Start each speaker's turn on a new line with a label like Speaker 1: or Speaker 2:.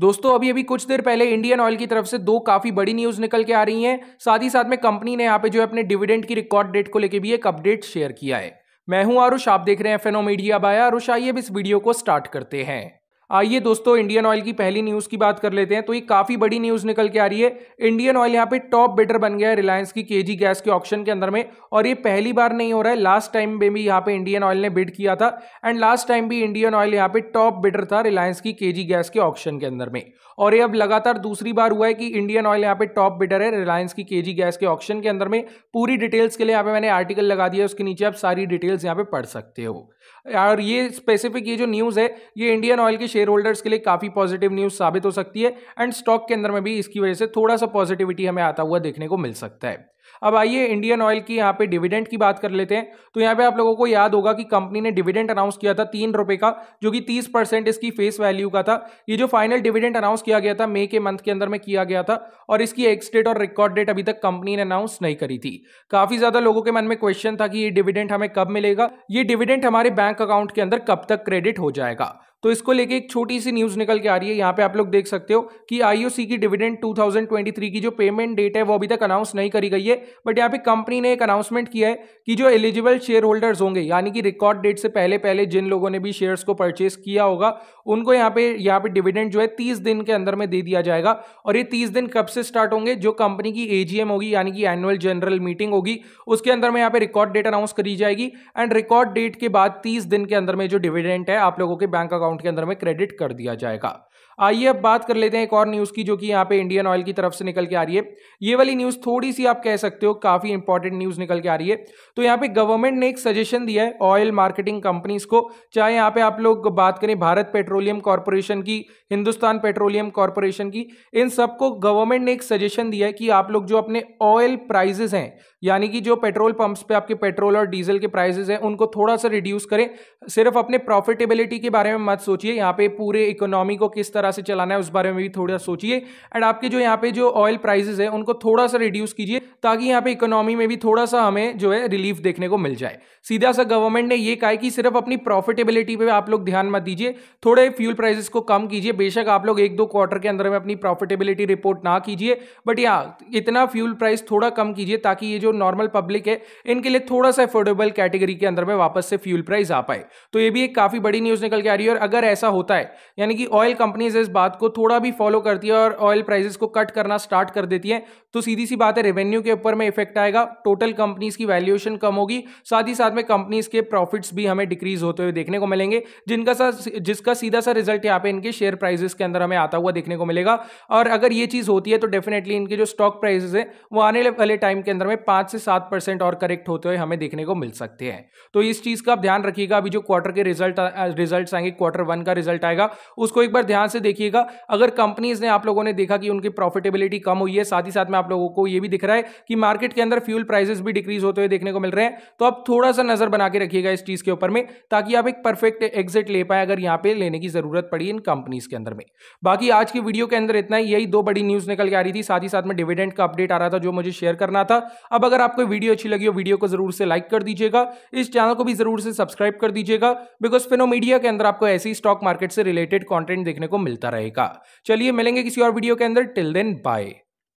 Speaker 1: दोस्तों अभी अभी कुछ देर पहले इंडियन ऑयल की तरफ से दो काफी बड़ी न्यूज निकल के आ रही हैं साथ ही साथ में कंपनी ने यहाँ पे जो है अपने डिविडेंड की रिकॉर्ड डेट को लेकर भी एक अपडेट शेयर किया है मैं हूं आरुष आप देख रहे हैं मीडिया बाय आरुष आइए इस वीडियो को स्टार्ट करते हैं आइए दोस्तों इंडियन ऑयल की पहली न्यूज़ की बात कर लेते हैं तो ये काफ़ी बड़ी न्यूज़ निकल के आ रही है इंडियन ऑयल यहाँ पे टॉप बेटर बन गया है रिलायंस की केजी गैस के ऑप्शन के अंदर में और ये पहली बार नहीं हो रहा है लास्ट टाइम में भी यहाँ पे इंडियन ऑयल ने बिड किया था एंड लास्ट टाइम भी इंडियन ऑयल यहाँ पे टॉप बेटर था रिलायंस की के गैस के ऑप्शन के अंदर में और ये अब लगातार दूसरी बार हुआ है कि इंडियन ऑयल यहाँ पे टॉप बिटर है रिलायंस की के गैस के ऑप्शन के अंदर में पूरी डिटेल्स के लिए यहाँ पे मैंने आर्टिकल लगा दिया उसके नीचे आप सारी डिटेल्स यहाँ पे पढ़ सकते हो और ये स्पेसिफिक ये जो न्यूज़ है ये इंडियन ऑयल के शेयर होल्डर्स के लिए काफ़ी पॉजिटिव न्यूज़ साबित हो सकती है एंड स्टॉक के अंदर में भी इसकी वजह से थोड़ा सा पॉजिटिविटी हमें आता हुआ देखने को मिल सकता है अब आइए इंडियन ऑयल की यहाँ पे डिविडेंड की बात कर लेते हैं तो यहाँ पे आप लोगों को याद होगा कि कंपनी ने डिविडेंड अनाउंस किया था तीन रुपए का जो कि तीस परसेंट इसकी फेस वैल्यू का था ये जो फाइनल डिविडेंड अनाउंस किया गया था मई के मंथ के अंदर में किया गया था और इसकी एक्स डेट और रिकॉर्ड डेट अभी तक कंपनी ने अनाउंस नहीं करी थी काफी ज्यादा लोगों के मन में क्वेश्चन था कि ये डिविडेंट हमें कब मिलेगा ये डिविडेंट हमारे बैंक अकाउंट के अंदर कब तक क्रेडिट हो जाएगा तो इसको लेके एक छोटी सी न्यूज निकल के आ रही है यहाँ पे आप लोग देख सकते हो कि आईओसी की डिविडेंड 2023 की जो पेमेंट डेट है वो अभी तक अनाउंस नहीं करी गई है बट यहाँ पे कंपनी ने एक अनाउंसमेंट किया है कि जो एलिजिबल शेयर होल्डर्स होंगे यानी कि रिकॉर्ड डेट से पहले पहले जिन लोगों ने भी शेयर्स को परचेस किया होगा उनको यहाँ पे यहाँ पे डिविडेंड जो है तीस दिन के अंदर में दे दिया जाएगा और ये तीस दिन कब से स्टार्ट होंगे जो कंपनी की एजीएम होगी यानी कि एनुअल जनरल मीटिंग होगी उसके अंदर में यहाँ पे रिकॉर्ड डेट अनाउंस करी जाएगी एंड रिकॉर्ड डेट के बाद तीस दिन के अंदर में जो डिविडेंट है आप लोगों के बैंक अकाउंट अकाउंट के अंदर में क्रेडिट कर दिया जाएगा आइए अब बात कर लेते हैं एक और न्यूज़ की जो कि यहाँ पे इंडियन ऑयल की तरफ से निकल के आ रही है ये वाली न्यूज़ थोड़ी सी आप कह सकते हो काफ़ी इंपॉर्टेंट न्यूज़ निकल के आ रही है तो यहाँ पे गवर्नमेंट ने एक सजेशन दिया है ऑयल मार्केटिंग कंपनीज को चाहे यहाँ पे आप लोग बात करें भारत पेट्रोलियम कॉरपोरेशन की हिंदुस्तान पेट्रोलियम कॉरपोरेशन की इन सबको गवर्नमेंट ने एक सजेशन दिया है कि आप लोग जो अपने ऑयल प्राइजेस हैं यानी कि जो पेट्रोल पंप्स पे आपके पेट्रोल और डीजल के प्राइजेस हैं उनको थोड़ा सा रिड्यूस करें सिर्फ अपने प्रॉफिटेबिलिटी के बारे में मत सोचिए यहाँ पे पूरे इकोनॉमी को किस तरह तरह से चलाना है उस बारे में भी थोड़ा सोचिए एंड आपके जो यहाँ पे जो ऑयल प्राइजेस है उनको थोड़ा सा रिड्यूस कीजिए ताकि यहाँ पे इकोनॉमी में भी थोड़ा सा हमें जो है रिलीफ देखने को मिल जाए सीधा सा गवर्नमेंट ने ये कहा कि सिर्फ अपनी प्रॉफिटेबिलिटी पर आप लोग ध्यान मत दीजिए थोड़े फ्यूल प्राइजेस को कम कीजिए बेशक आप लोग एक दो क्वार्टर के अंदर में अपनी प्रॉफिटेबिलिटी रिपोर्ट ना कीजिए बट या इतना फ्यूल प्राइस थोड़ा कम कीजिए ताकि ये जो नॉर्मल पब्लिक है इनके लिए थोड़ा सा अफोर्डेबल कैटेगरी के अंदर में वापस से फ्यूल प्राइस आ पाए तो ये भी एक काफ़ी बड़ी न्यूज़ निकल के आ रही है और अगर ऐसा होता है यानी कि ऑयल कंपनीज प्राइसेस इस बात को थोड़ा भी फॉलो करती है और ऑयल प्राइसेस को कट करना स्टार्ट कर देती है तो सीधी सी बात है रेवेन्यू के ऊपर में इफेक्ट आएगा टोटल कंपनीज की वैल्यूएशन कम होगी साथ ही साथ में कंपनीज के प्रॉफिट्स भी हमें डिक्रीज होते हुए देखने को मिलेंगे जिनका सा जिसका सीधा सा रिजल्ट यहाँ पे इनके शेयर प्राइजेस के अंदर हमें आता हुआ देखने को मिलेगा और अगर ये चीज़ होती है तो डेफिनेटली इनके जो स्टॉक प्राइजेस हैं वो आने वाले टाइम के अंदर में पाँच से सात और करेक्ट होते हुए हमें देखने को मिल सकते हैं तो इस चीज़ का आप ध्यान रखिएगा अभी जो क्वार्टर के रिजल्ट रिजल्ट आएंगे क्वार्टर वन का रिजल्ट आएगा उसको एक बार ध्यान से देखिएगा अगर कंपनीज ने आप लोगों ने देखा कि उनकी प्रॉफिटेबिलिटी कम हुई है साथ ही साथ में आप लोगों को यह भी दिख रहा है कि मार्केट के अंदर फ्यूल प्राइसेस भी डिक्रीज होते हुए देखने को मिल रहे हैं तो आप थोड़ा सा नजर बना के रखिएगा इस चीज के ऊपर में ताकि आप एक परफेक्ट एग्जिट ले पाए अगर यहां पर लेने की जरूरत पड़ी इन कंपनीज के अंदर में बाकी आज की वीडियो के अंदर इतना ही यही दो बड़ी न्यूज निकल के आ रही थी साथ ही साथ में डिविडेंड का अपडेट आ रहा था जो मुझे शेयर करना था अब अगर आपको वीडियो अच्छी लगी हो वीडियो को जरूर से लाइक कर दीजिएगा इस चैनल को भी जरूर से सब्सक्राइब कर दीजिएगा बिकॉज फिनो मीडिया के अंदर आपको ऐसी स्टॉक मार्केट से रिलेटेड कॉन्टेंट देखने को मिल मिलता रहेगा चलिए मिलेंगे किसी और वीडियो के अंदर टिल देन बाय